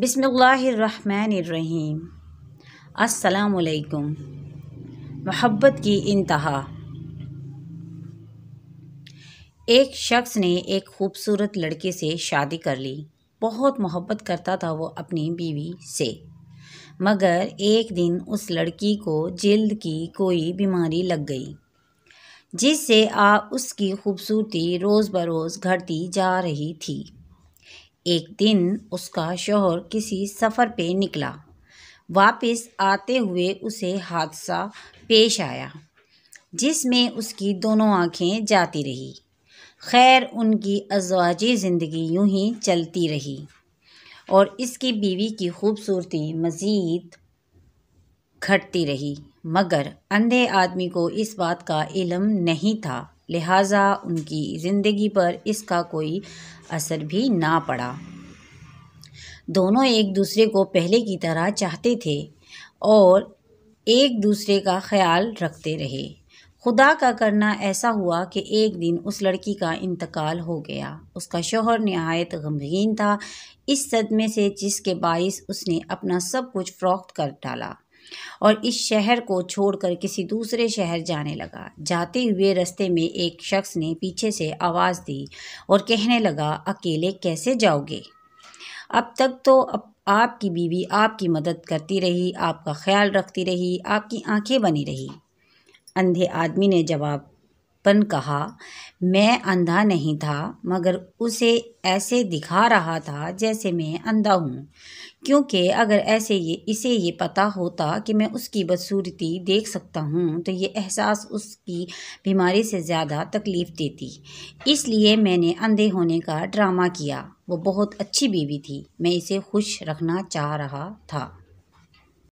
बिसमीम असलकुम मोहब्बत की इंतहा एक शख्स ने एक खूबसूरत लड़के से शादी कर ली बहुत मोहब्बत करता था वो अपनी बीवी से मगर एक दिन उस लड़की को जल्द की कोई बीमारी लग गई जिससे आ उसकी खूबसूरती रोज़ बरोज़ घटती जा रही थी एक दिन उसका शोहर किसी सफ़र पे निकला वापस आते हुए उसे हादसा पेश आया जिसमें उसकी दोनों आँखें जाती रही खैर उनकी अजवाजी ज़िंदगी यूं ही चलती रही और इसकी बीवी की खूबसूरती मज़ीद घटती रही मगर अंधे आदमी को इस बात का इलम नहीं था लिहाजा उनकी ज़िंदगी पर इसका कोई असर भी ना पड़ा दोनों एक दूसरे को पहले की तरह चाहते थे और एक दूसरे का ख्याल रखते रहे खुदा का करना ऐसा हुआ कि एक दिन उस लड़की का इंतकाल हो गया उसका शोहर नहायत गमगीन था इस सदमे से जिसके बायस उसने अपना सब कुछ फ़रोख्त कर डाला और इस शहर को छोड़कर किसी दूसरे शहर जाने लगा जाते हुए रास्ते में एक शख्स ने पीछे से आवाज़ दी और कहने लगा अकेले कैसे जाओगे अब तक तो अब आपकी बीवी आपकी मदद करती रही आपका ख्याल रखती रही आपकी आंखें बनी रही अंधे आदमी ने जवाब पन कहा मैं अंधा नहीं था मगर उसे ऐसे दिखा रहा था जैसे मैं अंधा हूँ क्योंकि अगर ऐसे ये इसे ये पता होता कि मैं उसकी बदसूरती देख सकता हूँ तो ये एहसास उसकी बीमारी से ज़्यादा तकलीफ़ देती इसलिए मैंने अंधे होने का ड्रामा किया वो बहुत अच्छी बीवी थी मैं इसे खुश रखना चाह रहा था